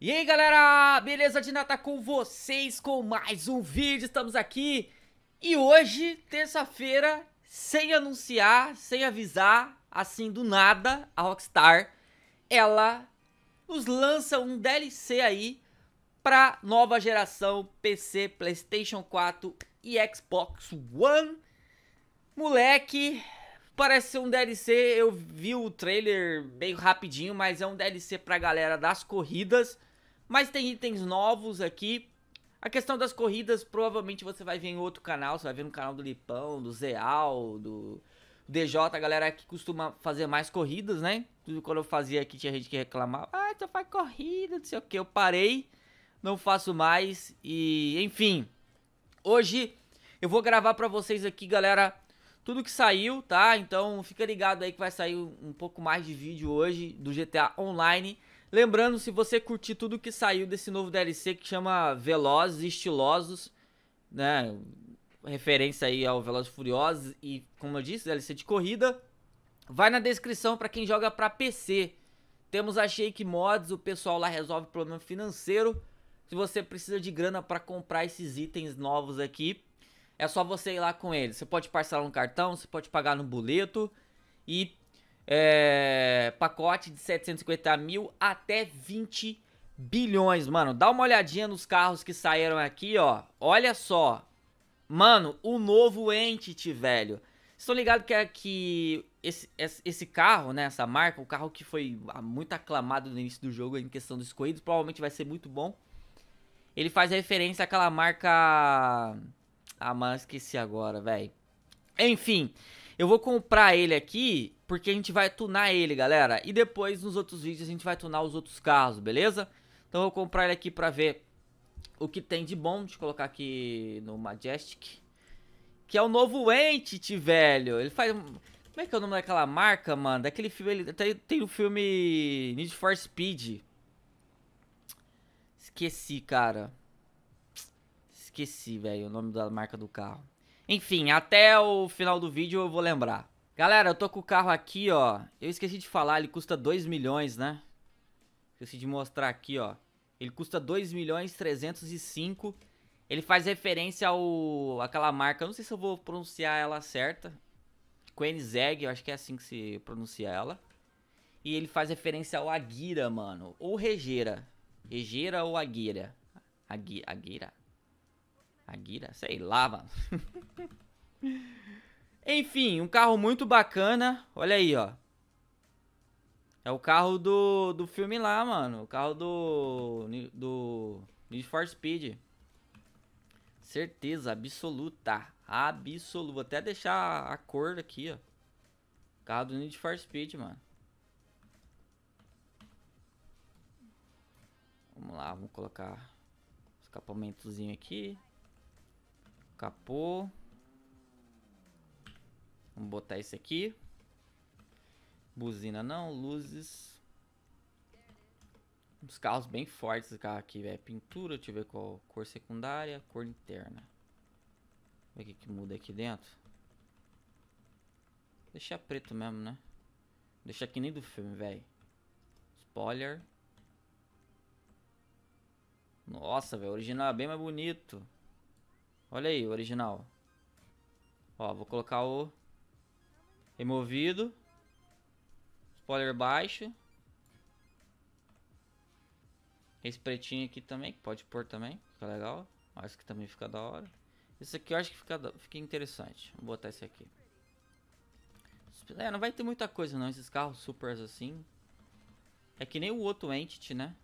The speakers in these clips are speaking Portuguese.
E aí galera, beleza? De nada com vocês com mais um vídeo, estamos aqui E hoje, terça-feira, sem anunciar, sem avisar, assim do nada, a Rockstar Ela nos lança um DLC aí pra nova geração PC, Playstation 4 e Xbox One Moleque, parece ser um DLC, eu vi o trailer bem rapidinho, mas é um DLC pra galera das corridas mas tem itens novos aqui. A questão das corridas, provavelmente você vai ver em outro canal. Você vai ver no canal do Lipão, do Zeal, do DJ, a galera que costuma fazer mais corridas, né? Tudo quando eu fazia aqui tinha gente que reclamava. Ah, você faz corrida, não sei o que. Eu parei, não faço mais. E, enfim. Hoje eu vou gravar pra vocês aqui, galera, tudo que saiu, tá? Então fica ligado aí que vai sair um pouco mais de vídeo hoje do GTA Online. Lembrando, se você curtir tudo que saiu desse novo DLC que chama Velozes e Estilosos, né? Referência aí ao Velozes e Furiosos e, como eu disse, DLC de corrida. Vai na descrição para quem joga para PC. Temos a Shake Mods, o pessoal lá resolve o problema financeiro. Se você precisa de grana para comprar esses itens novos aqui, é só você ir lá com eles. Você pode parcelar no cartão, você pode pagar no boleto e é, pacote de 750 mil até 20 bilhões, mano. Dá uma olhadinha nos carros que saíram aqui, ó. Olha só. Mano, o novo Entity, velho. Estou ligado que, é que esse, esse carro, né, essa marca, o carro que foi muito aclamado no início do jogo em questão dos corridos, provavelmente vai ser muito bom. Ele faz referência àquela marca... Ah, mano, esqueci agora, velho. Enfim, eu vou comprar ele aqui, porque a gente vai tunar ele, galera. E depois, nos outros vídeos, a gente vai tunar os outros carros, beleza? Então eu vou comprar ele aqui pra ver o que tem de bom. Deixa eu colocar aqui no Majestic. Que é o novo Entity, velho. Ele faz... Como é que é o nome daquela marca, mano? Daquele filme... Ele... Tem, tem o filme Need for Speed. Esqueci, cara. Esqueci, velho, o nome da marca do carro. Enfim, até o final do vídeo eu vou lembrar. Galera, eu tô com o carro aqui, ó. Eu esqueci de falar, ele custa 2 milhões, né? Esqueci de mostrar aqui, ó. Ele custa 2 milhões 305. Ele faz referência ao aquela marca, não sei se eu vou pronunciar ela certa. Koenigsegg, eu acho que é assim que se pronuncia ela. E ele faz referência ao Aguira, mano, ou Regeira. Regeira ou Aguira? Agui, Aguira. Aguira? Sei lá, mano. Enfim, um carro muito bacana. Olha aí, ó. É o carro do, do filme lá, mano. O carro do... Do... Need for Speed. Certeza absoluta. Absoluta. Vou até deixar a cor aqui, ó. Carro do Need for Speed, mano. Vamos lá, vamos colocar escapamentozinho aqui. Capô. Vamos botar esse aqui. Buzina não, luzes. Uns carros bem fortes esse carro aqui, velho. Pintura, deixa eu ver qual. Cor secundária, cor interna. Ver o que, que muda aqui dentro. Deixar preto mesmo, né? Deixar que nem do filme, velho. Spoiler. Nossa, velho. O original é bem mais bonito. Olha aí, o original. Ó, vou colocar o removido. Spoiler baixo. Esse pretinho aqui também, que pode pôr também, fica legal. Acho que também fica da hora. Esse aqui eu acho que fica, fica interessante. Vou botar esse aqui. É, não vai ter muita coisa não, esses carros supers assim. É que nem o outro Entity, né?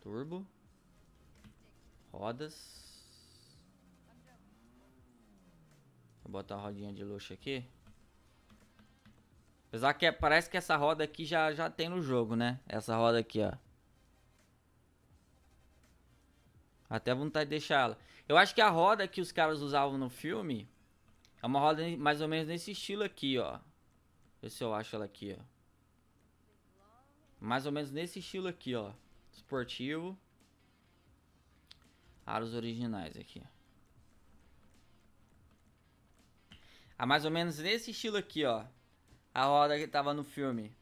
Turbo. Rodas. Vou botar a rodinha de luxo aqui. Apesar que é, parece que essa roda aqui já, já tem no jogo, né? Essa roda aqui, ó. Até vontade de deixá-la. Eu acho que a roda que os caras usavam no filme é uma roda mais ou menos nesse estilo aqui, ó. Vê se eu acho ela aqui, ó. Mais ou menos nesse estilo aqui, ó. Esportivo. Aros originais aqui, ó. A é mais ou menos nesse estilo aqui, ó. A roda que tava no filme.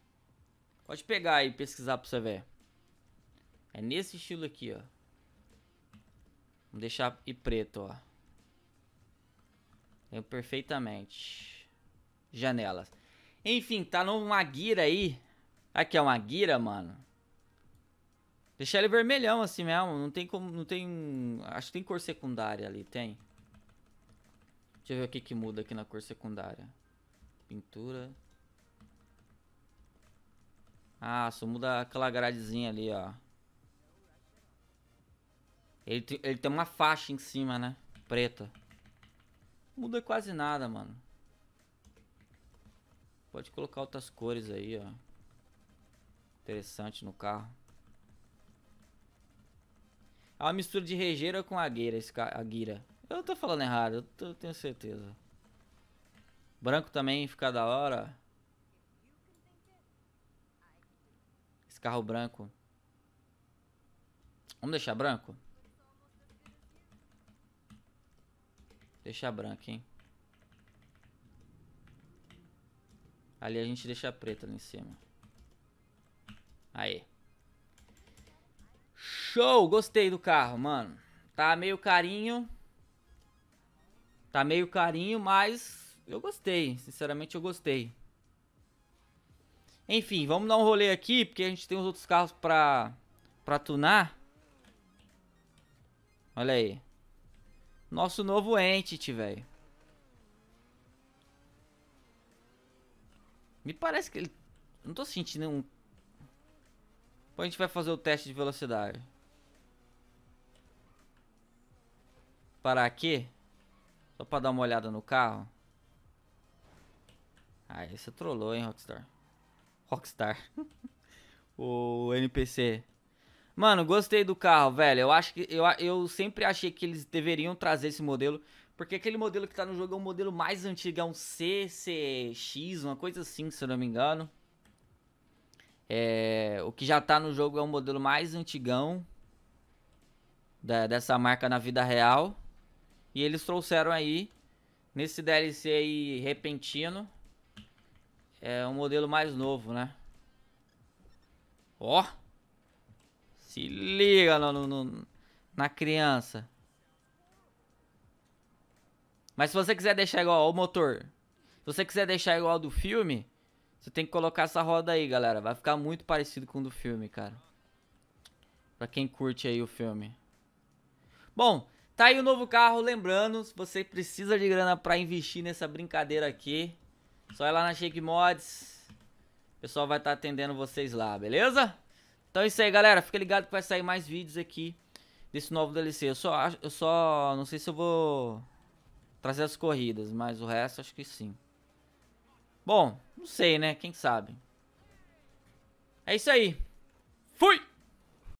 Pode pegar e pesquisar pra você ver. É nesse estilo aqui, ó. Vamos deixar e preto, ó. Vem perfeitamente. Janelas. Enfim, tá numa guira aí. Aqui é uma guira, mano. Deixar ele vermelhão assim mesmo. Não tem como. Não tem. Acho que tem cor secundária ali, tem. Deixa eu ver o que, que muda aqui na cor secundária. Pintura. Ah, só muda aquela gradezinha ali, ó. Ele, ele tem uma faixa em cima, né? Preta. Muda quase nada, mano. Pode colocar outras cores aí, ó. Interessante no carro. É uma mistura de rejeira com agueira, esse ca... aguira. Eu tô falando errado, eu, tô, eu tenho certeza. Branco também fica da hora. Esse carro branco. Vamos deixar branco? Deixar branco, hein? Ali a gente deixa preto ali em cima. Aí. Show! Gostei do carro, mano. Tá meio carinho. Tá meio carinho, mas eu gostei. Sinceramente, eu gostei. Enfim, vamos dar um rolê aqui, porque a gente tem os outros carros pra, pra tunar. Olha aí. Nosso novo Entity, velho. Me parece que ele... Não tô sentindo um... Depois a gente vai fazer o teste de velocidade. Parar aqui. Só pra dar uma olhada no carro. Ah, você trollou, hein, Rockstar. Rockstar. o NPC. Mano, gostei do carro, velho. Eu acho que eu, eu sempre achei que eles deveriam trazer esse modelo, porque aquele modelo que tá no jogo é um modelo mais antigo, é um CCX, uma coisa assim, se eu não me engano. É, o que já tá no jogo é um modelo mais antigão da, dessa marca na vida real. E eles trouxeram aí, nesse DLC aí repentino, é um modelo mais novo, né? Ó! Oh, se liga no, no, na criança. Mas se você quiser deixar igual ao motor, se você quiser deixar igual ao do filme, você tem que colocar essa roda aí, galera. Vai ficar muito parecido com o do filme, cara. Pra quem curte aí o filme. Bom, Tá aí o novo carro, lembrando, se você precisa de grana para investir nessa brincadeira aqui, só ir lá na Shake Mods. O pessoal vai estar tá atendendo vocês lá, beleza? Então é isso aí, galera. Fica ligado que vai sair mais vídeos aqui desse novo DLC. Eu só, eu só não sei se eu vou trazer as corridas, mas o resto acho que sim. Bom, não sei, né? Quem sabe. É isso aí. Fui!